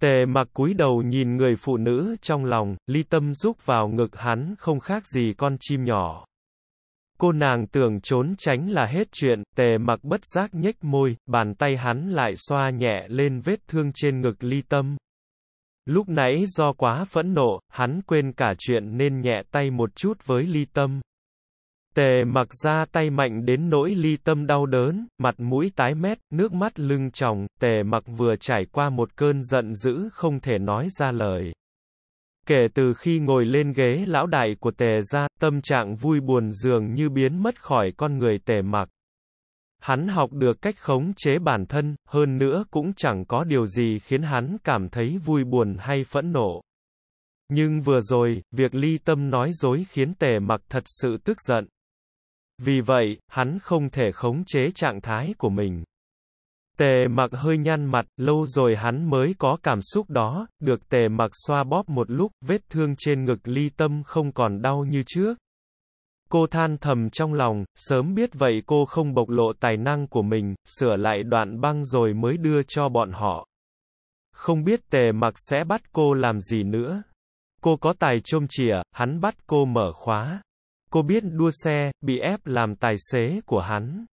Tề mặc cúi đầu nhìn người phụ nữ trong lòng, ly tâm rúc vào ngực hắn không khác gì con chim nhỏ. Cô nàng tưởng trốn tránh là hết chuyện, tề mặc bất giác nhếch môi, bàn tay hắn lại xoa nhẹ lên vết thương trên ngực ly tâm. Lúc nãy do quá phẫn nộ, hắn quên cả chuyện nên nhẹ tay một chút với ly tâm. Tề mặc ra tay mạnh đến nỗi ly tâm đau đớn, mặt mũi tái mét, nước mắt lưng tròng, tề mặc vừa trải qua một cơn giận dữ không thể nói ra lời. Kể từ khi ngồi lên ghế lão đại của tề ra, tâm trạng vui buồn dường như biến mất khỏi con người tề mặc. Hắn học được cách khống chế bản thân, hơn nữa cũng chẳng có điều gì khiến hắn cảm thấy vui buồn hay phẫn nộ. Nhưng vừa rồi, việc ly tâm nói dối khiến tề mặc thật sự tức giận. Vì vậy, hắn không thể khống chế trạng thái của mình. Tề mặc hơi nhăn mặt, lâu rồi hắn mới có cảm xúc đó, được tề mặc xoa bóp một lúc, vết thương trên ngực ly tâm không còn đau như trước. Cô than thầm trong lòng, sớm biết vậy cô không bộc lộ tài năng của mình, sửa lại đoạn băng rồi mới đưa cho bọn họ. Không biết tề mặc sẽ bắt cô làm gì nữa. Cô có tài trôm chìa, hắn bắt cô mở khóa. Cô biết đua xe, bị ép làm tài xế của hắn.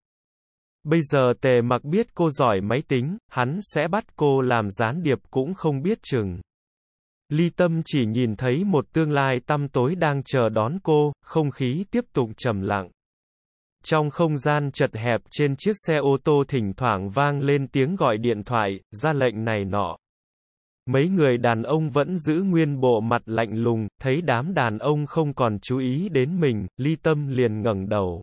Bây giờ tề mặc biết cô giỏi máy tính, hắn sẽ bắt cô làm gián điệp cũng không biết chừng. Ly Tâm chỉ nhìn thấy một tương lai tăm tối đang chờ đón cô, không khí tiếp tục trầm lặng. Trong không gian chật hẹp trên chiếc xe ô tô thỉnh thoảng vang lên tiếng gọi điện thoại, ra lệnh này nọ. Mấy người đàn ông vẫn giữ nguyên bộ mặt lạnh lùng, thấy đám đàn ông không còn chú ý đến mình, ly tâm liền ngẩng đầu.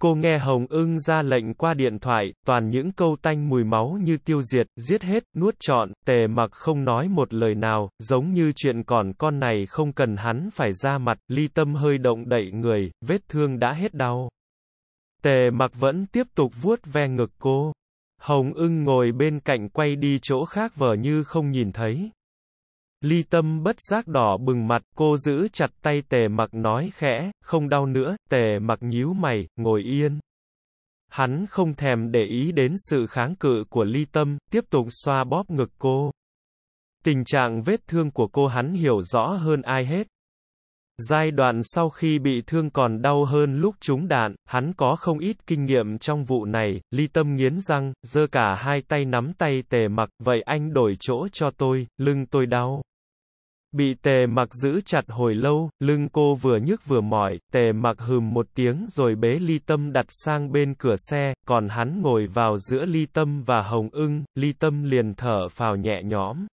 Cô nghe Hồng ưng ra lệnh qua điện thoại, toàn những câu tanh mùi máu như tiêu diệt, giết hết, nuốt trọn, tề mặc không nói một lời nào, giống như chuyện còn con này không cần hắn phải ra mặt, ly tâm hơi động đậy người, vết thương đã hết đau. Tề mặc vẫn tiếp tục vuốt ve ngực cô. Hồng ưng ngồi bên cạnh quay đi chỗ khác vờ như không nhìn thấy. Ly tâm bất giác đỏ bừng mặt, cô giữ chặt tay tề mặc nói khẽ, không đau nữa, tề mặc nhíu mày, ngồi yên. Hắn không thèm để ý đến sự kháng cự của ly tâm, tiếp tục xoa bóp ngực cô. Tình trạng vết thương của cô hắn hiểu rõ hơn ai hết. Giai đoạn sau khi bị thương còn đau hơn lúc trúng đạn, hắn có không ít kinh nghiệm trong vụ này, ly tâm nghiến răng, giơ cả hai tay nắm tay tề mặc, vậy anh đổi chỗ cho tôi, lưng tôi đau. Bị tề mặc giữ chặt hồi lâu, lưng cô vừa nhức vừa mỏi, tề mặc hừm một tiếng rồi bế ly tâm đặt sang bên cửa xe, còn hắn ngồi vào giữa ly tâm và hồng ưng, ly tâm liền thở phào nhẹ nhõm.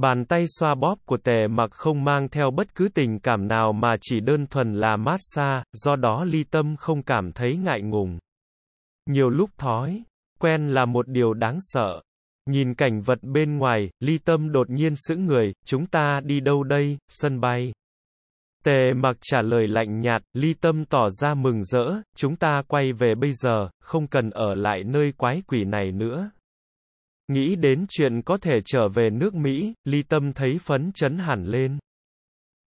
Bàn tay xoa bóp của tề mặc không mang theo bất cứ tình cảm nào mà chỉ đơn thuần là mát xa, do đó ly tâm không cảm thấy ngại ngùng. Nhiều lúc thói, quen là một điều đáng sợ. Nhìn cảnh vật bên ngoài, ly tâm đột nhiên sững người, chúng ta đi đâu đây, sân bay. Tề mặc trả lời lạnh nhạt, ly tâm tỏ ra mừng rỡ, chúng ta quay về bây giờ, không cần ở lại nơi quái quỷ này nữa. Nghĩ đến chuyện có thể trở về nước Mỹ, ly tâm thấy phấn chấn hẳn lên.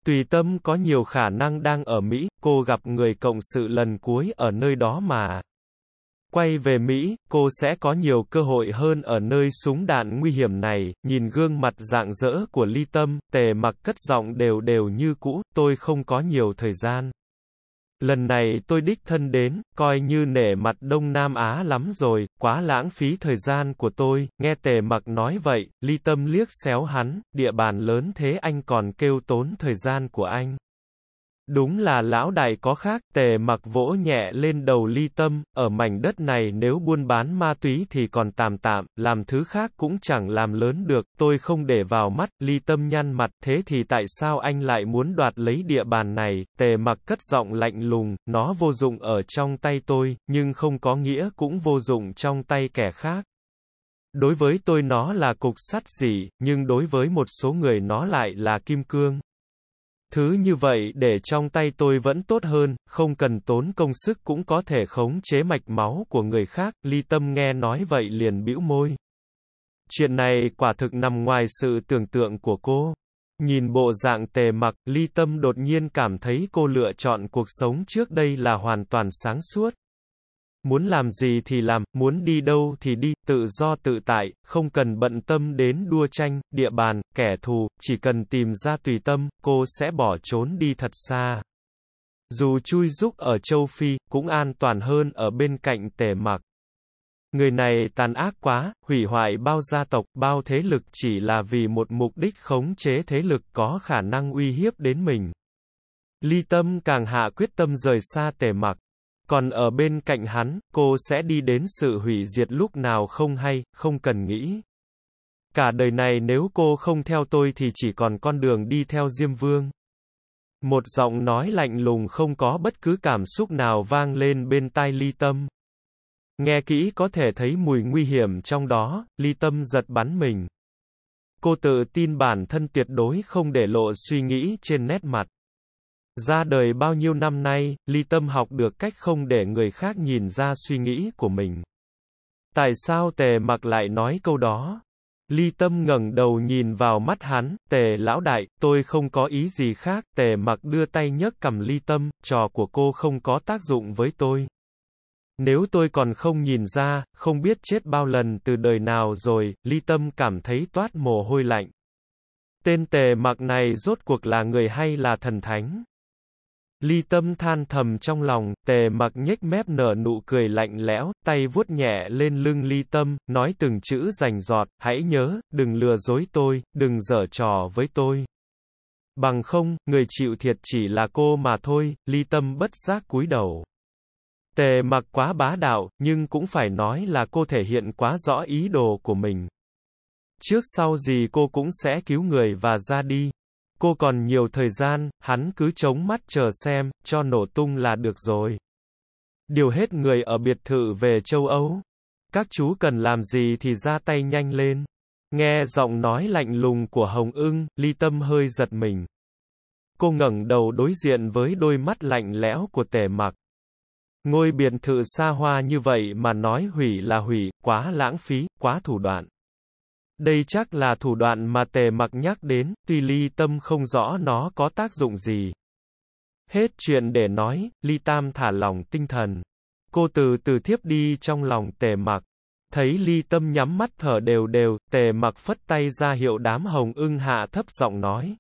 Tùy tâm có nhiều khả năng đang ở Mỹ, cô gặp người cộng sự lần cuối ở nơi đó mà. Quay về Mỹ, cô sẽ có nhiều cơ hội hơn ở nơi súng đạn nguy hiểm này, nhìn gương mặt dạng dỡ của ly tâm, tề mặc cất giọng đều đều như cũ, tôi không có nhiều thời gian. Lần này tôi đích thân đến, coi như nể mặt Đông Nam Á lắm rồi, quá lãng phí thời gian của tôi, nghe tề mặc nói vậy, ly tâm liếc xéo hắn, địa bàn lớn thế anh còn kêu tốn thời gian của anh. Đúng là lão đại có khác, tề mặc vỗ nhẹ lên đầu ly tâm, ở mảnh đất này nếu buôn bán ma túy thì còn tạm tạm, làm thứ khác cũng chẳng làm lớn được, tôi không để vào mắt, ly tâm nhăn mặt, thế thì tại sao anh lại muốn đoạt lấy địa bàn này, tề mặc cất giọng lạnh lùng, nó vô dụng ở trong tay tôi, nhưng không có nghĩa cũng vô dụng trong tay kẻ khác. Đối với tôi nó là cục sắt gì, nhưng đối với một số người nó lại là kim cương. Thứ như vậy để trong tay tôi vẫn tốt hơn, không cần tốn công sức cũng có thể khống chế mạch máu của người khác, ly tâm nghe nói vậy liền bĩu môi. Chuyện này quả thực nằm ngoài sự tưởng tượng của cô. Nhìn bộ dạng tề mặc, ly tâm đột nhiên cảm thấy cô lựa chọn cuộc sống trước đây là hoàn toàn sáng suốt. Muốn làm gì thì làm, muốn đi đâu thì đi, tự do tự tại, không cần bận tâm đến đua tranh, địa bàn, kẻ thù, chỉ cần tìm ra tùy tâm, cô sẽ bỏ trốn đi thật xa. Dù chui rúc ở châu Phi, cũng an toàn hơn ở bên cạnh tề mặc. Người này tàn ác quá, hủy hoại bao gia tộc, bao thế lực chỉ là vì một mục đích khống chế thế lực có khả năng uy hiếp đến mình. Ly tâm càng hạ quyết tâm rời xa tề mặc. Còn ở bên cạnh hắn, cô sẽ đi đến sự hủy diệt lúc nào không hay, không cần nghĩ. Cả đời này nếu cô không theo tôi thì chỉ còn con đường đi theo Diêm Vương. Một giọng nói lạnh lùng không có bất cứ cảm xúc nào vang lên bên tai ly tâm. Nghe kỹ có thể thấy mùi nguy hiểm trong đó, ly tâm giật bắn mình. Cô tự tin bản thân tuyệt đối không để lộ suy nghĩ trên nét mặt. Ra đời bao nhiêu năm nay, ly tâm học được cách không để người khác nhìn ra suy nghĩ của mình. Tại sao tề mặc lại nói câu đó? Ly tâm ngẩng đầu nhìn vào mắt hắn, tề lão đại, tôi không có ý gì khác, tề mặc đưa tay nhấc cầm ly tâm, trò của cô không có tác dụng với tôi. Nếu tôi còn không nhìn ra, không biết chết bao lần từ đời nào rồi, ly tâm cảm thấy toát mồ hôi lạnh. Tên tề mặc này rốt cuộc là người hay là thần thánh? Ly tâm than thầm trong lòng, tề mặc nhếch mép nở nụ cười lạnh lẽo, tay vuốt nhẹ lên lưng ly tâm, nói từng chữ rành giọt, hãy nhớ, đừng lừa dối tôi, đừng dở trò với tôi. Bằng không, người chịu thiệt chỉ là cô mà thôi, ly tâm bất giác cúi đầu. Tề mặc quá bá đạo, nhưng cũng phải nói là cô thể hiện quá rõ ý đồ của mình. Trước sau gì cô cũng sẽ cứu người và ra đi. Cô còn nhiều thời gian, hắn cứ chống mắt chờ xem, cho nổ tung là được rồi. Điều hết người ở biệt thự về châu Âu. Các chú cần làm gì thì ra tay nhanh lên. Nghe giọng nói lạnh lùng của Hồng ưng, ly tâm hơi giật mình. Cô ngẩng đầu đối diện với đôi mắt lạnh lẽo của tề mặc. Ngôi biệt thự xa hoa như vậy mà nói hủy là hủy, quá lãng phí, quá thủ đoạn. Đây chắc là thủ đoạn mà tề mặc nhắc đến, tuy ly tâm không rõ nó có tác dụng gì. Hết chuyện để nói, ly tam thả lòng tinh thần. Cô từ từ thiếp đi trong lòng tề mặc. Thấy ly tâm nhắm mắt thở đều đều, tề mặc phất tay ra hiệu đám hồng ưng hạ thấp giọng nói.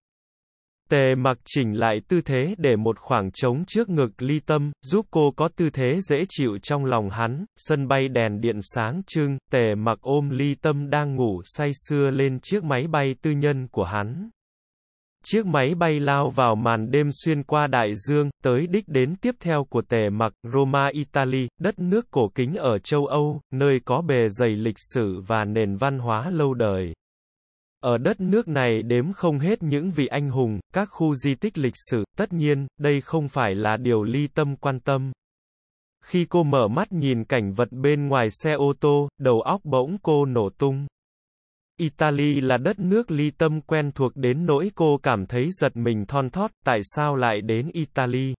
Tề mặc chỉnh lại tư thế để một khoảng trống trước ngực ly tâm, giúp cô có tư thế dễ chịu trong lòng hắn, sân bay đèn điện sáng trưng, tề mặc ôm ly tâm đang ngủ say sưa lên chiếc máy bay tư nhân của hắn. Chiếc máy bay lao vào màn đêm xuyên qua đại dương, tới đích đến tiếp theo của tề mặc, Roma Italy, đất nước cổ kính ở châu Âu, nơi có bề dày lịch sử và nền văn hóa lâu đời. Ở đất nước này đếm không hết những vị anh hùng, các khu di tích lịch sử, tất nhiên, đây không phải là điều ly tâm quan tâm. Khi cô mở mắt nhìn cảnh vật bên ngoài xe ô tô, đầu óc bỗng cô nổ tung. Italy là đất nước ly tâm quen thuộc đến nỗi cô cảm thấy giật mình thon thót, tại sao lại đến Italy?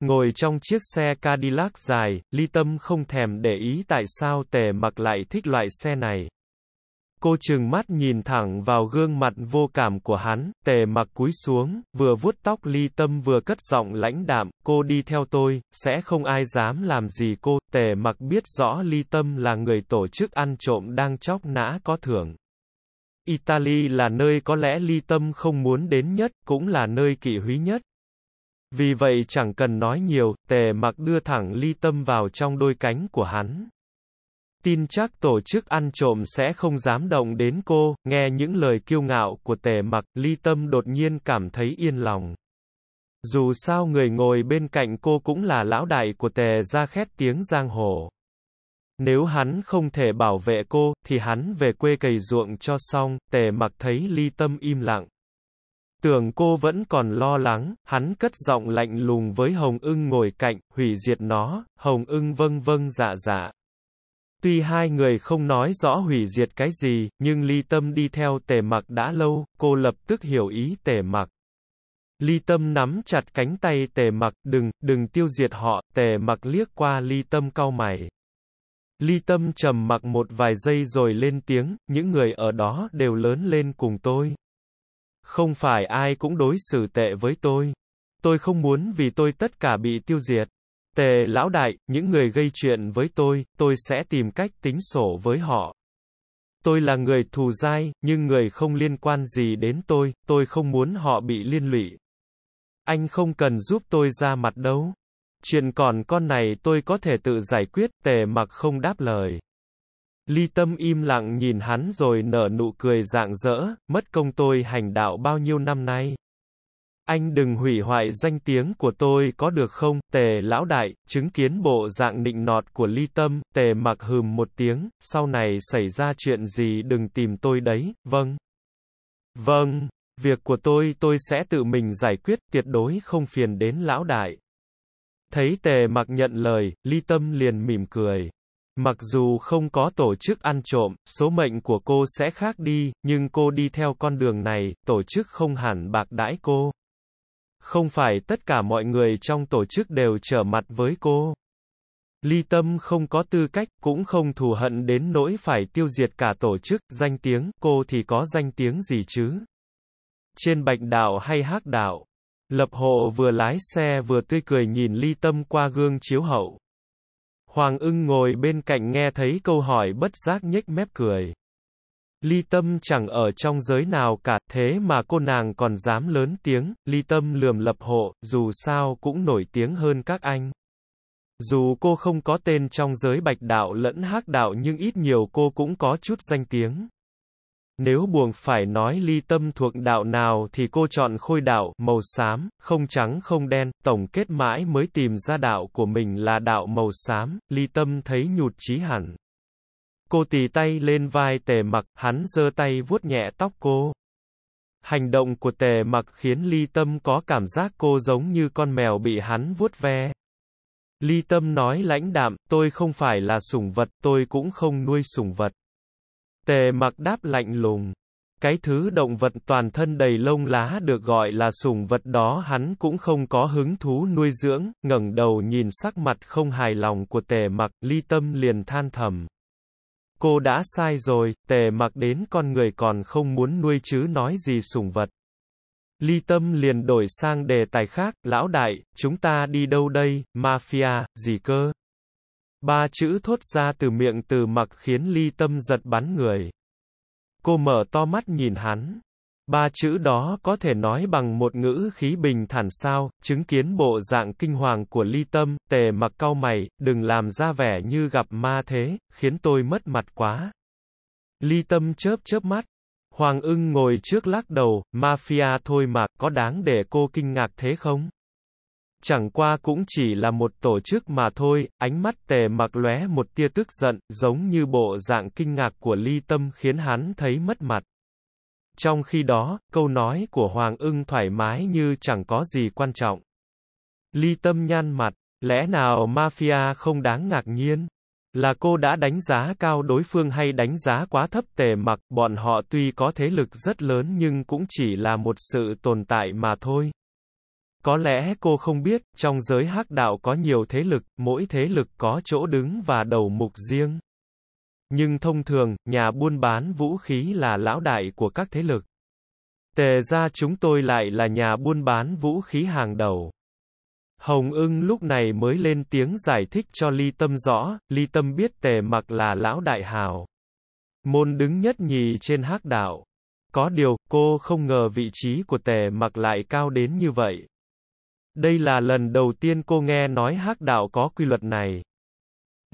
Ngồi trong chiếc xe Cadillac dài, ly tâm không thèm để ý tại sao tề mặc lại thích loại xe này cô trừng mắt nhìn thẳng vào gương mặt vô cảm của hắn, tề mặc cúi xuống, vừa vuốt tóc ly tâm vừa cất giọng lãnh đạm, cô đi theo tôi, sẽ không ai dám làm gì cô, tề mặc biết rõ ly tâm là người tổ chức ăn trộm đang chóc nã có thưởng. Italy là nơi có lẽ ly tâm không muốn đến nhất, cũng là nơi kỵ húy nhất. Vì vậy chẳng cần nói nhiều, tề mặc đưa thẳng ly tâm vào trong đôi cánh của hắn. Tin chắc tổ chức ăn trộm sẽ không dám động đến cô, nghe những lời kiêu ngạo của tề mặc, ly tâm đột nhiên cảm thấy yên lòng. Dù sao người ngồi bên cạnh cô cũng là lão đại của tề ra khét tiếng giang hồ. Nếu hắn không thể bảo vệ cô, thì hắn về quê cày ruộng cho xong, tề mặc thấy ly tâm im lặng. Tưởng cô vẫn còn lo lắng, hắn cất giọng lạnh lùng với Hồng ưng ngồi cạnh, hủy diệt nó, Hồng ưng vâng vâng dạ dạ. Tuy hai người không nói rõ hủy diệt cái gì, nhưng ly tâm đi theo tề mặc đã lâu, cô lập tức hiểu ý tề mặc. Ly tâm nắm chặt cánh tay tề mặc, đừng, đừng tiêu diệt họ, tề mặc liếc qua ly tâm cau mày. Ly tâm trầm mặc một vài giây rồi lên tiếng, những người ở đó đều lớn lên cùng tôi. Không phải ai cũng đối xử tệ với tôi. Tôi không muốn vì tôi tất cả bị tiêu diệt. Tề lão đại, những người gây chuyện với tôi, tôi sẽ tìm cách tính sổ với họ. Tôi là người thù dai, nhưng người không liên quan gì đến tôi, tôi không muốn họ bị liên lụy. Anh không cần giúp tôi ra mặt đâu. Chuyện còn con này tôi có thể tự giải quyết, tề mặc không đáp lời. Ly tâm im lặng nhìn hắn rồi nở nụ cười rạng rỡ, mất công tôi hành đạo bao nhiêu năm nay. Anh đừng hủy hoại danh tiếng của tôi có được không, tề lão đại, chứng kiến bộ dạng nịnh nọt của ly tâm, tề mặc hừm một tiếng, sau này xảy ra chuyện gì đừng tìm tôi đấy, vâng. Vâng, việc của tôi tôi sẽ tự mình giải quyết, tuyệt đối không phiền đến lão đại. Thấy tề mặc nhận lời, ly tâm liền mỉm cười. Mặc dù không có tổ chức ăn trộm, số mệnh của cô sẽ khác đi, nhưng cô đi theo con đường này, tổ chức không hẳn bạc đãi cô. Không phải tất cả mọi người trong tổ chức đều trở mặt với cô. Ly Tâm không có tư cách, cũng không thù hận đến nỗi phải tiêu diệt cả tổ chức, danh tiếng, cô thì có danh tiếng gì chứ? Trên bạch đạo hay hát đạo? Lập hộ vừa lái xe vừa tươi cười nhìn Ly Tâm qua gương chiếu hậu. Hoàng ưng ngồi bên cạnh nghe thấy câu hỏi bất giác nhếch mép cười. Ly Tâm chẳng ở trong giới nào cả, thế mà cô nàng còn dám lớn tiếng, Ly Tâm lườm lập hộ, dù sao cũng nổi tiếng hơn các anh. Dù cô không có tên trong giới bạch đạo lẫn hắc đạo nhưng ít nhiều cô cũng có chút danh tiếng. Nếu buồn phải nói ly tâm thuộc đạo nào thì cô chọn khôi đạo, màu xám, không trắng không đen, tổng kết mãi mới tìm ra đạo của mình là đạo màu xám, ly tâm thấy nhụt chí hẳn. Cô tì tay lên vai tề mặc, hắn giơ tay vuốt nhẹ tóc cô. Hành động của tề mặc khiến ly tâm có cảm giác cô giống như con mèo bị hắn vuốt ve. Ly tâm nói lãnh đạm, tôi không phải là sủng vật, tôi cũng không nuôi sủng vật. Tề mặc đáp lạnh lùng. Cái thứ động vật toàn thân đầy lông lá được gọi là sủng vật đó hắn cũng không có hứng thú nuôi dưỡng, ngẩng đầu nhìn sắc mặt không hài lòng của tề mặc, ly tâm liền than thầm. Cô đã sai rồi, tề mặc đến con người còn không muốn nuôi chứ nói gì sùng vật. Ly Tâm liền đổi sang đề tài khác, lão đại, chúng ta đi đâu đây, mafia, gì cơ? Ba chữ thốt ra từ miệng từ mặc khiến Ly Tâm giật bắn người. Cô mở to mắt nhìn hắn, Ba chữ đó có thể nói bằng một ngữ khí bình thản sao, chứng kiến bộ dạng kinh hoàng của ly tâm, tề mặc cau mày, đừng làm ra vẻ như gặp ma thế, khiến tôi mất mặt quá. Ly tâm chớp chớp mắt. Hoàng ưng ngồi trước lắc đầu, mafia thôi mà, có đáng để cô kinh ngạc thế không? Chẳng qua cũng chỉ là một tổ chức mà thôi, ánh mắt tề mặc lóe một tia tức giận, giống như bộ dạng kinh ngạc của ly tâm khiến hắn thấy mất mặt. Trong khi đó, câu nói của Hoàng ưng thoải mái như chẳng có gì quan trọng. Ly tâm nhăn mặt, lẽ nào mafia không đáng ngạc nhiên? Là cô đã đánh giá cao đối phương hay đánh giá quá thấp tề mặc, bọn họ tuy có thế lực rất lớn nhưng cũng chỉ là một sự tồn tại mà thôi. Có lẽ cô không biết, trong giới hắc đạo có nhiều thế lực, mỗi thế lực có chỗ đứng và đầu mục riêng. Nhưng thông thường, nhà buôn bán vũ khí là lão đại của các thế lực. Tề ra chúng tôi lại là nhà buôn bán vũ khí hàng đầu. Hồng ưng lúc này mới lên tiếng giải thích cho Ly Tâm rõ, Ly Tâm biết tề mặc là lão đại hào. Môn đứng nhất nhì trên hắc đạo. Có điều, cô không ngờ vị trí của tề mặc lại cao đến như vậy. Đây là lần đầu tiên cô nghe nói hắc đạo có quy luật này.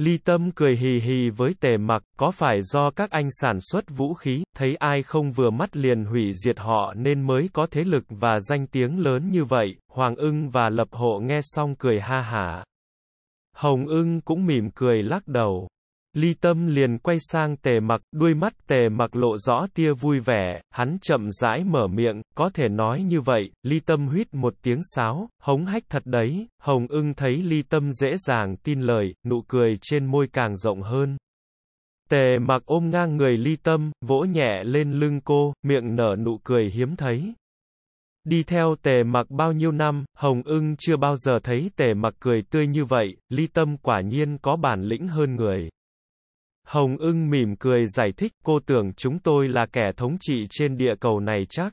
Ly Tâm cười hì hì với tề mặc, có phải do các anh sản xuất vũ khí, thấy ai không vừa mắt liền hủy diệt họ nên mới có thế lực và danh tiếng lớn như vậy, Hoàng ưng và Lập Hộ nghe xong cười ha hả. Hồng ưng cũng mỉm cười lắc đầu. Ly Tâm liền quay sang tề mặc, đuôi mắt tề mặc lộ rõ tia vui vẻ, hắn chậm rãi mở miệng, có thể nói như vậy, Ly Tâm huyết một tiếng sáo, hống hách thật đấy, Hồng ưng thấy Ly Tâm dễ dàng tin lời, nụ cười trên môi càng rộng hơn. Tề mặc ôm ngang người Ly Tâm, vỗ nhẹ lên lưng cô, miệng nở nụ cười hiếm thấy. Đi theo tề mặc bao nhiêu năm, Hồng ưng chưa bao giờ thấy tề mặc cười tươi như vậy, ly tâm quả nhiên có bản lĩnh hơn người. Hồng ưng mỉm cười giải thích cô tưởng chúng tôi là kẻ thống trị trên địa cầu này chắc.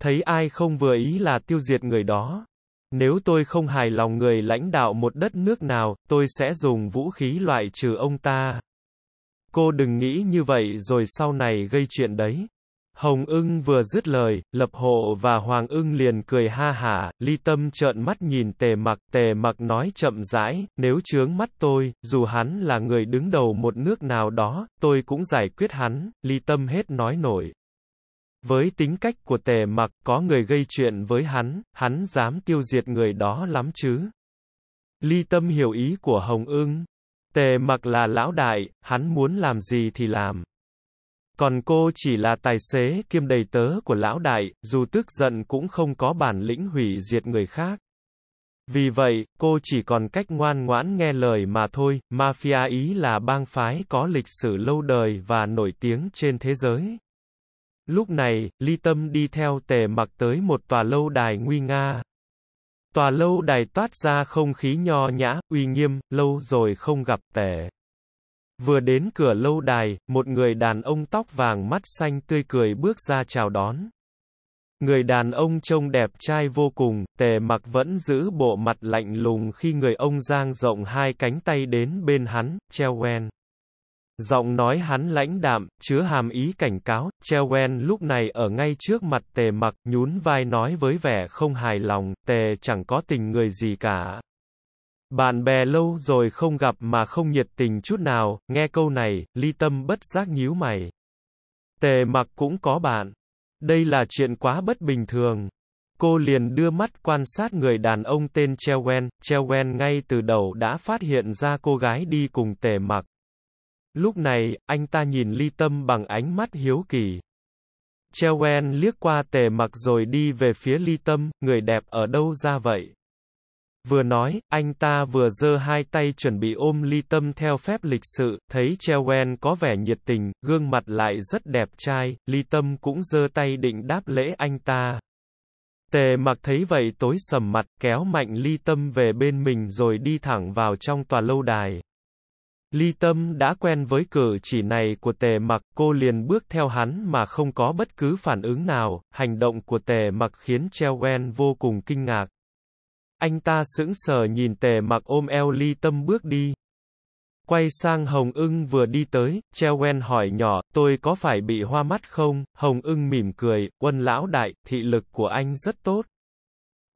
Thấy ai không vừa ý là tiêu diệt người đó. Nếu tôi không hài lòng người lãnh đạo một đất nước nào, tôi sẽ dùng vũ khí loại trừ ông ta. Cô đừng nghĩ như vậy rồi sau này gây chuyện đấy. Hồng ưng vừa dứt lời, lập hộ và hoàng ưng liền cười ha hả, ly tâm trợn mắt nhìn tề mặc, tề mặc nói chậm rãi, nếu chướng mắt tôi, dù hắn là người đứng đầu một nước nào đó, tôi cũng giải quyết hắn, ly tâm hết nói nổi. Với tính cách của tề mặc, có người gây chuyện với hắn, hắn dám tiêu diệt người đó lắm chứ. Ly tâm hiểu ý của Hồng ưng. Tề mặc là lão đại, hắn muốn làm gì thì làm. Còn cô chỉ là tài xế kiêm đầy tớ của lão đại, dù tức giận cũng không có bản lĩnh hủy diệt người khác. Vì vậy, cô chỉ còn cách ngoan ngoãn nghe lời mà thôi, Mafia Ý là bang phái có lịch sử lâu đời và nổi tiếng trên thế giới. Lúc này, Ly Tâm đi theo tề mặc tới một tòa lâu đài nguy nga. Tòa lâu đài toát ra không khí nho nhã, uy nghiêm, lâu rồi không gặp tề. Vừa đến cửa lâu đài, một người đàn ông tóc vàng mắt xanh tươi cười bước ra chào đón. Người đàn ông trông đẹp trai vô cùng, tề mặc vẫn giữ bộ mặt lạnh lùng khi người ông giang rộng hai cánh tay đến bên hắn, treo wen. Giọng nói hắn lãnh đạm, chứa hàm ý cảnh cáo, treo wen lúc này ở ngay trước mặt tề mặc, nhún vai nói với vẻ không hài lòng, tề chẳng có tình người gì cả. Bạn bè lâu rồi không gặp mà không nhiệt tình chút nào, nghe câu này, ly tâm bất giác nhíu mày. Tề mặc cũng có bạn. Đây là chuyện quá bất bình thường. Cô liền đưa mắt quan sát người đàn ông tên Chewen, Chewen ngay từ đầu đã phát hiện ra cô gái đi cùng tề mặc. Lúc này, anh ta nhìn ly tâm bằng ánh mắt hiếu kỳ. Chewen liếc qua tề mặc rồi đi về phía ly tâm, người đẹp ở đâu ra vậy? Vừa nói, anh ta vừa giơ hai tay chuẩn bị ôm ly tâm theo phép lịch sự, thấy Chewen có vẻ nhiệt tình, gương mặt lại rất đẹp trai, ly tâm cũng giơ tay định đáp lễ anh ta. Tề mặc thấy vậy tối sầm mặt kéo mạnh ly tâm về bên mình rồi đi thẳng vào trong tòa lâu đài. Ly tâm đã quen với cử chỉ này của tề mặc, cô liền bước theo hắn mà không có bất cứ phản ứng nào, hành động của tề mặc khiến Chewen vô cùng kinh ngạc. Anh ta sững sờ nhìn tề mặc ôm eo ly tâm bước đi. Quay sang Hồng ưng vừa đi tới, quen hỏi nhỏ, tôi có phải bị hoa mắt không? Hồng ưng mỉm cười, quân lão đại, thị lực của anh rất tốt.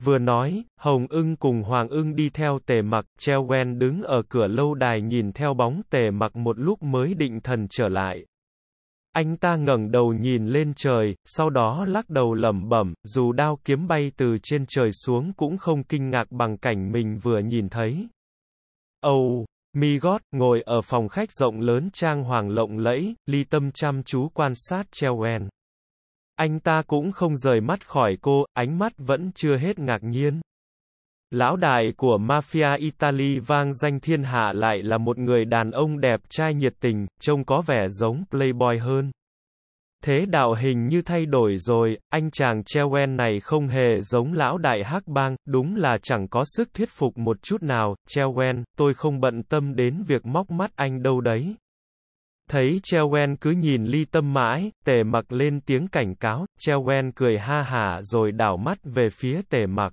Vừa nói, Hồng ưng cùng Hoàng ưng đi theo tề mặc, quen đứng ở cửa lâu đài nhìn theo bóng tề mặc một lúc mới định thần trở lại. Anh ta ngẩng đầu nhìn lên trời, sau đó lắc đầu lẩm bẩm, dù đao kiếm bay từ trên trời xuống cũng không kinh ngạc bằng cảnh mình vừa nhìn thấy. Âu, oh, mi gót, ngồi ở phòng khách rộng lớn trang hoàng lộng lẫy, ly tâm chăm chú quan sát En. Anh ta cũng không rời mắt khỏi cô, ánh mắt vẫn chưa hết ngạc nhiên. Lão đại của mafia Italy vang danh thiên hạ lại là một người đàn ông đẹp trai nhiệt tình, trông có vẻ giống playboy hơn. Thế đạo hình như thay đổi rồi, anh chàng Chewen này không hề giống lão đại hắc bang, đúng là chẳng có sức thuyết phục một chút nào, Chewen, tôi không bận tâm đến việc móc mắt anh đâu đấy. Thấy Chewen cứ nhìn ly tâm mãi, tề mặc lên tiếng cảnh cáo, Chewen cười ha hả rồi đảo mắt về phía tề mặc.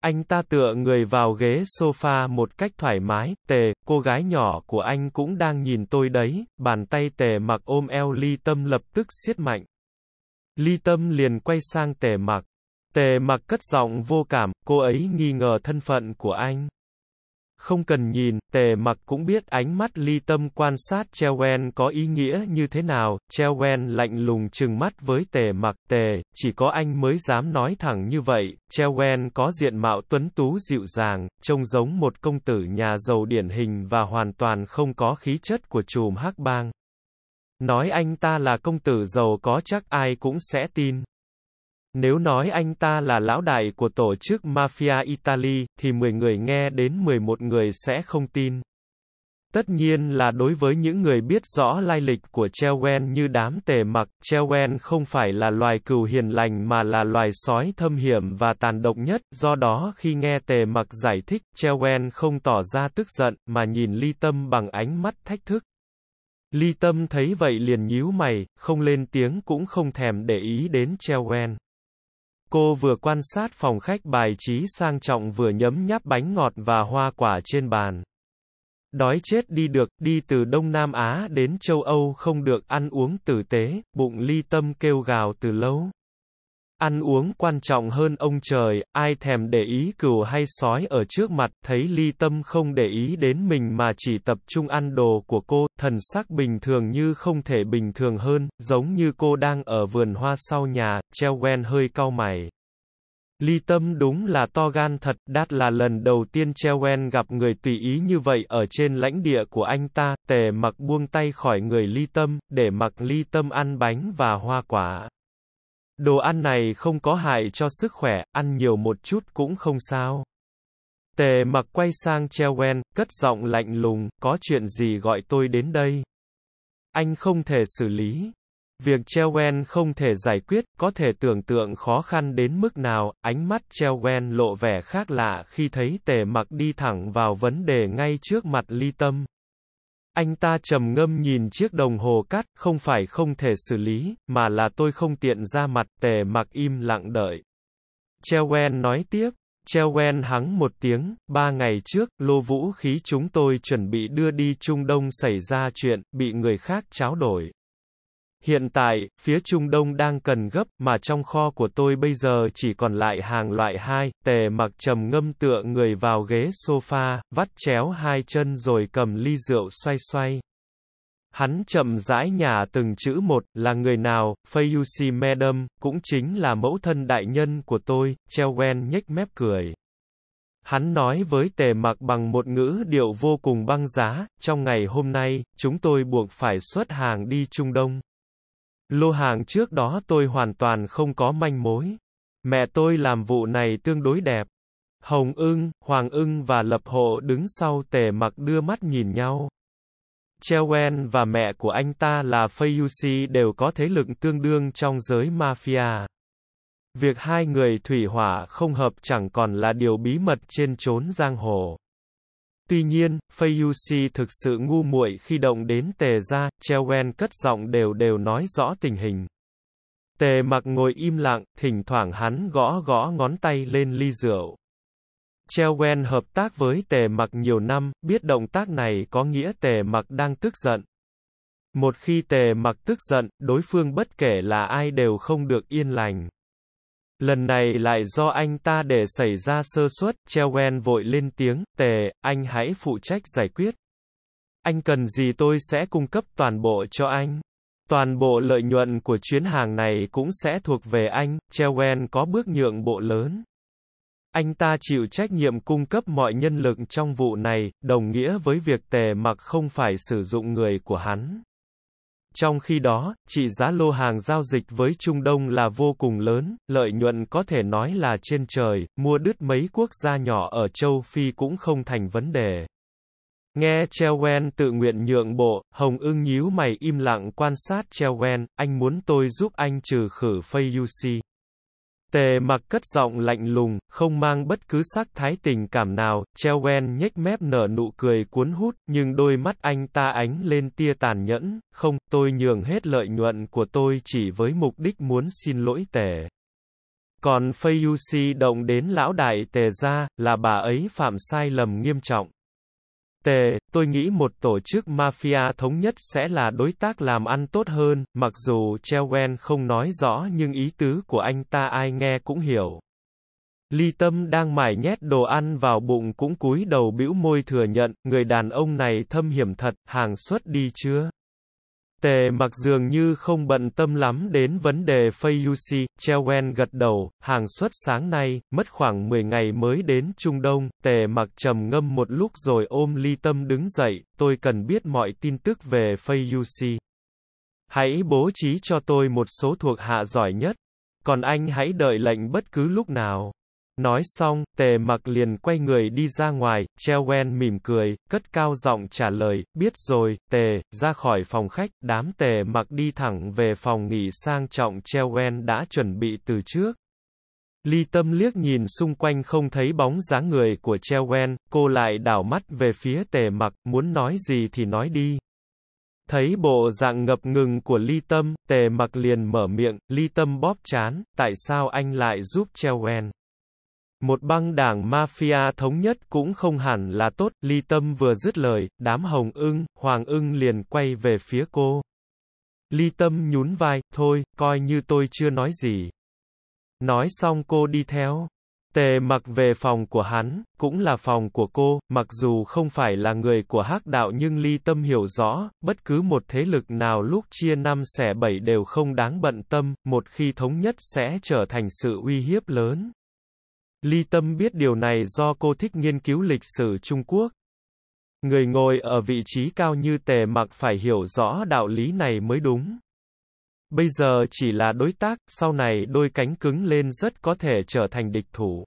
Anh ta tựa người vào ghế sofa một cách thoải mái, tề, cô gái nhỏ của anh cũng đang nhìn tôi đấy, bàn tay tề mặc ôm eo ly tâm lập tức siết mạnh. Ly tâm liền quay sang tề mặc. Tề mặc cất giọng vô cảm, cô ấy nghi ngờ thân phận của anh không cần nhìn, tề mặc cũng biết ánh mắt ly tâm quan sát Chewen có ý nghĩa như thế nào, Chewen lạnh lùng chừng mắt với tề mặc tề, chỉ có anh mới dám nói thẳng như vậy, Chewen có diện mạo tuấn tú dịu dàng, trông giống một công tử nhà giàu điển hình và hoàn toàn không có khí chất của chùm hắc bang. Nói anh ta là công tử giàu có chắc ai cũng sẽ tin. Nếu nói anh ta là lão đại của tổ chức Mafia Italy, thì 10 người nghe đến 11 người sẽ không tin. Tất nhiên là đối với những người biết rõ lai lịch của Chewen như đám tề mặc, Chewen không phải là loài cừu hiền lành mà là loài sói thâm hiểm và tàn độc nhất, do đó khi nghe tề mặc giải thích, Chewen không tỏ ra tức giận, mà nhìn ly tâm bằng ánh mắt thách thức. Ly tâm thấy vậy liền nhíu mày, không lên tiếng cũng không thèm để ý đến Chewen. Cô vừa quan sát phòng khách bài trí sang trọng vừa nhấm nháp bánh ngọt và hoa quả trên bàn. Đói chết đi được, đi từ Đông Nam Á đến châu Âu không được ăn uống tử tế, bụng ly tâm kêu gào từ lâu. Ăn uống quan trọng hơn ông trời, ai thèm để ý cừu hay sói ở trước mặt, thấy ly tâm không để ý đến mình mà chỉ tập trung ăn đồ của cô, thần sắc bình thường như không thể bình thường hơn, giống như cô đang ở vườn hoa sau nhà, treo quen hơi cau mày. Ly Tâm đúng là to gan thật, đát là lần đầu tiên Chewen gặp người tùy ý như vậy ở trên lãnh địa của anh ta, tề mặc buông tay khỏi người Ly Tâm, để mặc Ly Tâm ăn bánh và hoa quả. Đồ ăn này không có hại cho sức khỏe, ăn nhiều một chút cũng không sao. Tề mặc quay sang Chewen, cất giọng lạnh lùng, có chuyện gì gọi tôi đến đây? Anh không thể xử lý. Việc Chewen không thể giải quyết, có thể tưởng tượng khó khăn đến mức nào, ánh mắt Chewen lộ vẻ khác lạ khi thấy tề mặc đi thẳng vào vấn đề ngay trước mặt ly tâm. Anh ta trầm ngâm nhìn chiếc đồng hồ cát, không phải không thể xử lý, mà là tôi không tiện ra mặt, tề mặc im lặng đợi. Chewen nói tiếp, Chewen hắng một tiếng, ba ngày trước, lô vũ khí chúng tôi chuẩn bị đưa đi Trung Đông xảy ra chuyện, bị người khác tráo đổi. Hiện tại, phía Trung Đông đang cần gấp, mà trong kho của tôi bây giờ chỉ còn lại hàng loại 2, tề mặc trầm ngâm tựa người vào ghế sofa, vắt chéo hai chân rồi cầm ly rượu xoay xoay. Hắn chậm rãi nhà từng chữ một, là người nào, Fayusi Madam, cũng chính là mẫu thân đại nhân của tôi, Chewen nhếch mép cười. Hắn nói với tề mặc bằng một ngữ điệu vô cùng băng giá, trong ngày hôm nay, chúng tôi buộc phải xuất hàng đi Trung Đông. Lô hàng trước đó tôi hoàn toàn không có manh mối. Mẹ tôi làm vụ này tương đối đẹp. Hồng ưng, Hoàng ưng và Lập Hộ đứng sau tề mặc đưa mắt nhìn nhau. Chewen và mẹ của anh ta là Fayusi đều có thế lực tương đương trong giới mafia. Việc hai người thủy hỏa không hợp chẳng còn là điều bí mật trên chốn giang hồ. Tuy nhiên, Fayusi thực sự ngu muội khi động đến tề ra, Chewen cất giọng đều đều nói rõ tình hình. Tề mặc ngồi im lặng, thỉnh thoảng hắn gõ gõ ngón tay lên ly rượu. Chewen hợp tác với tề mặc nhiều năm, biết động tác này có nghĩa tề mặc đang tức giận. Một khi tề mặc tức giận, đối phương bất kể là ai đều không được yên lành. Lần này lại do anh ta để xảy ra sơ suất, Chewen vội lên tiếng, tề, anh hãy phụ trách giải quyết. Anh cần gì tôi sẽ cung cấp toàn bộ cho anh. Toàn bộ lợi nhuận của chuyến hàng này cũng sẽ thuộc về anh, Chewen có bước nhượng bộ lớn. Anh ta chịu trách nhiệm cung cấp mọi nhân lực trong vụ này, đồng nghĩa với việc tề mặc không phải sử dụng người của hắn. Trong khi đó, trị giá lô hàng giao dịch với Trung Đông là vô cùng lớn, lợi nhuận có thể nói là trên trời, mua đứt mấy quốc gia nhỏ ở châu Phi cũng không thành vấn đề. Nghe Chewen tự nguyện nhượng bộ, Hồng ưng nhíu mày im lặng quan sát Chewen, anh muốn tôi giúp anh trừ khử Fayusi. Tề mặc cất giọng lạnh lùng, không mang bất cứ sắc thái tình cảm nào, treo quen nhếch mép nở nụ cười cuốn hút, nhưng đôi mắt anh ta ánh lên tia tàn nhẫn, không, tôi nhường hết lợi nhuận của tôi chỉ với mục đích muốn xin lỗi tề. Còn Fayusi động đến lão đại tề gia, là bà ấy phạm sai lầm nghiêm trọng tệ, tôi nghĩ một tổ chức mafia thống nhất sẽ là đối tác làm ăn tốt hơn, mặc dù Chewen không nói rõ nhưng ý tứ của anh ta ai nghe cũng hiểu. Ly Tâm đang mải nhét đồ ăn vào bụng cũng cúi đầu bĩu môi thừa nhận, người đàn ông này thâm hiểm thật, hàng xuất đi chưa? Tề mặc dường như không bận tâm lắm đến vấn đề Fayusi, Chewen gật đầu, hàng xuất sáng nay, mất khoảng 10 ngày mới đến Trung Đông, Tề mặc trầm ngâm một lúc rồi ôm ly tâm đứng dậy, tôi cần biết mọi tin tức về Fayusi. Hãy bố trí cho tôi một số thuộc hạ giỏi nhất, còn anh hãy đợi lệnh bất cứ lúc nào. Nói xong, tề mặc liền quay người đi ra ngoài, treo wen mỉm cười, cất cao giọng trả lời, biết rồi, tề, ra khỏi phòng khách, đám tề mặc đi thẳng về phòng nghỉ sang trọng treo wen đã chuẩn bị từ trước. Ly Tâm liếc nhìn xung quanh không thấy bóng dáng người của Chewen, cô lại đảo mắt về phía tề mặc, muốn nói gì thì nói đi. Thấy bộ dạng ngập ngừng của Ly Tâm, tề mặc liền mở miệng, Ly Tâm bóp chán, tại sao anh lại giúp Chewen? Một băng đảng mafia thống nhất cũng không hẳn là tốt, ly tâm vừa dứt lời, đám hồng ưng, hoàng ưng liền quay về phía cô. Ly tâm nhún vai, thôi, coi như tôi chưa nói gì. Nói xong cô đi theo. Tề mặc về phòng của hắn, cũng là phòng của cô, mặc dù không phải là người của hắc đạo nhưng ly tâm hiểu rõ, bất cứ một thế lực nào lúc chia năm xẻ bảy đều không đáng bận tâm, một khi thống nhất sẽ trở thành sự uy hiếp lớn. Ly Tâm biết điều này do cô thích nghiên cứu lịch sử Trung Quốc. Người ngồi ở vị trí cao như tề mặc phải hiểu rõ đạo lý này mới đúng. Bây giờ chỉ là đối tác, sau này đôi cánh cứng lên rất có thể trở thành địch thủ.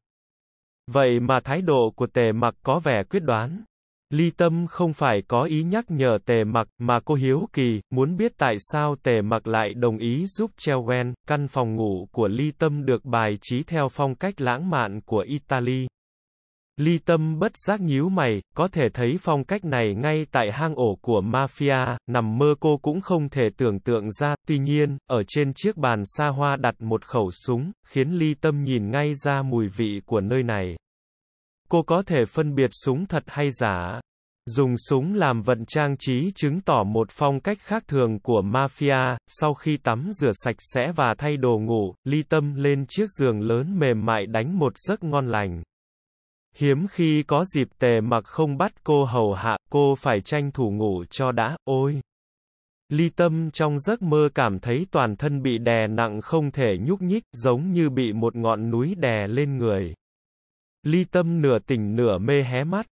Vậy mà thái độ của tề mặc có vẻ quyết đoán. Ly Tâm không phải có ý nhắc nhở Tề Mặc, mà cô hiếu kỳ, muốn biết tại sao Tề Mặc lại đồng ý giúp Chewen, căn phòng ngủ của Ly Tâm được bài trí theo phong cách lãng mạn của Italy. Ly Tâm bất giác nhíu mày, có thể thấy phong cách này ngay tại hang ổ của mafia, nằm mơ cô cũng không thể tưởng tượng ra, tuy nhiên, ở trên chiếc bàn xa hoa đặt một khẩu súng, khiến Ly Tâm nhìn ngay ra mùi vị của nơi này cô có thể phân biệt súng thật hay giả. Dùng súng làm vận trang trí chứng tỏ một phong cách khác thường của mafia, sau khi tắm rửa sạch sẽ và thay đồ ngủ, ly tâm lên chiếc giường lớn mềm mại đánh một giấc ngon lành. Hiếm khi có dịp tề mặc không bắt cô hầu hạ, cô phải tranh thủ ngủ cho đã, ôi. Ly tâm trong giấc mơ cảm thấy toàn thân bị đè nặng không thể nhúc nhích, giống như bị một ngọn núi đè lên người. Ly tâm nửa tỉnh nửa mê hé mắt.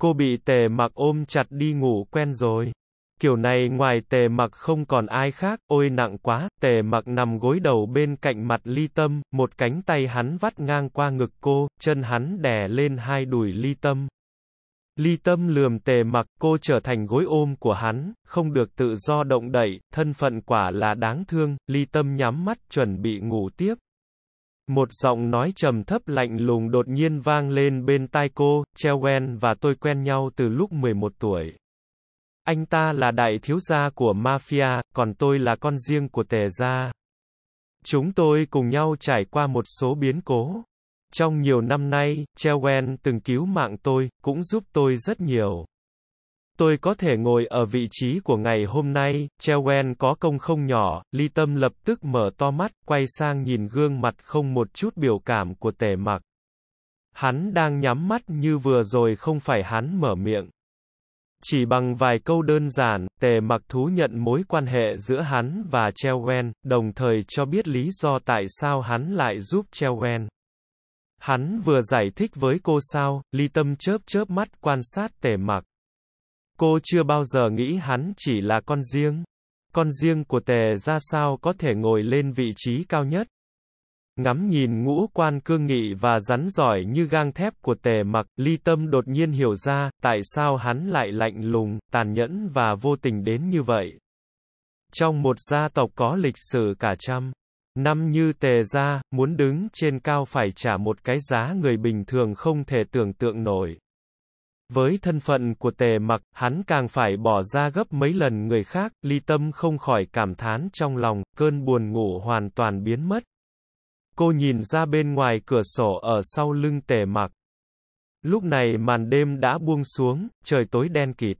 Cô bị tề mặc ôm chặt đi ngủ quen rồi. Kiểu này ngoài tề mặc không còn ai khác, ôi nặng quá, tề mặc nằm gối đầu bên cạnh mặt ly tâm, một cánh tay hắn vắt ngang qua ngực cô, chân hắn đè lên hai đùi ly tâm. Ly tâm lườm tề mặc, cô trở thành gối ôm của hắn, không được tự do động đậy, thân phận quả là đáng thương, ly tâm nhắm mắt chuẩn bị ngủ tiếp. Một giọng nói trầm thấp lạnh lùng đột nhiên vang lên bên tai cô, Chewen và tôi quen nhau từ lúc 11 tuổi. Anh ta là đại thiếu gia của mafia, còn tôi là con riêng của tề gia. Chúng tôi cùng nhau trải qua một số biến cố. Trong nhiều năm nay, Chewen từng cứu mạng tôi, cũng giúp tôi rất nhiều. Tôi có thể ngồi ở vị trí của ngày hôm nay, Chewen có công không nhỏ, ly tâm lập tức mở to mắt, quay sang nhìn gương mặt không một chút biểu cảm của tề mặc. Hắn đang nhắm mắt như vừa rồi không phải hắn mở miệng. Chỉ bằng vài câu đơn giản, tề mặc thú nhận mối quan hệ giữa hắn và Chewen, đồng thời cho biết lý do tại sao hắn lại giúp Chewen. Hắn vừa giải thích với cô sao, ly tâm chớp chớp mắt quan sát tề mặc. Cô chưa bao giờ nghĩ hắn chỉ là con riêng. Con riêng của tề ra sao có thể ngồi lên vị trí cao nhất. Ngắm nhìn ngũ quan cương nghị và rắn giỏi như gang thép của tề mặc, ly tâm đột nhiên hiểu ra, tại sao hắn lại lạnh lùng, tàn nhẫn và vô tình đến như vậy. Trong một gia tộc có lịch sử cả trăm năm như tề gia, muốn đứng trên cao phải trả một cái giá người bình thường không thể tưởng tượng nổi. Với thân phận của tề mặc, hắn càng phải bỏ ra gấp mấy lần người khác, ly tâm không khỏi cảm thán trong lòng, cơn buồn ngủ hoàn toàn biến mất. Cô nhìn ra bên ngoài cửa sổ ở sau lưng tề mặc. Lúc này màn đêm đã buông xuống, trời tối đen kịt.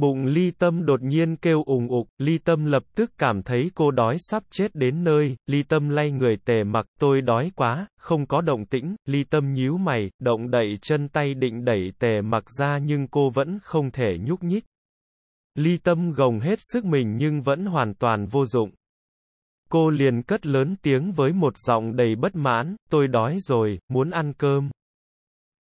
Bụng ly tâm đột nhiên kêu ủng ục, ly tâm lập tức cảm thấy cô đói sắp chết đến nơi, ly tâm lay người tề mặc, tôi đói quá, không có động tĩnh, ly tâm nhíu mày, động đậy chân tay định đẩy tề mặc ra nhưng cô vẫn không thể nhúc nhích. Ly tâm gồng hết sức mình nhưng vẫn hoàn toàn vô dụng. Cô liền cất lớn tiếng với một giọng đầy bất mãn, tôi đói rồi, muốn ăn cơm.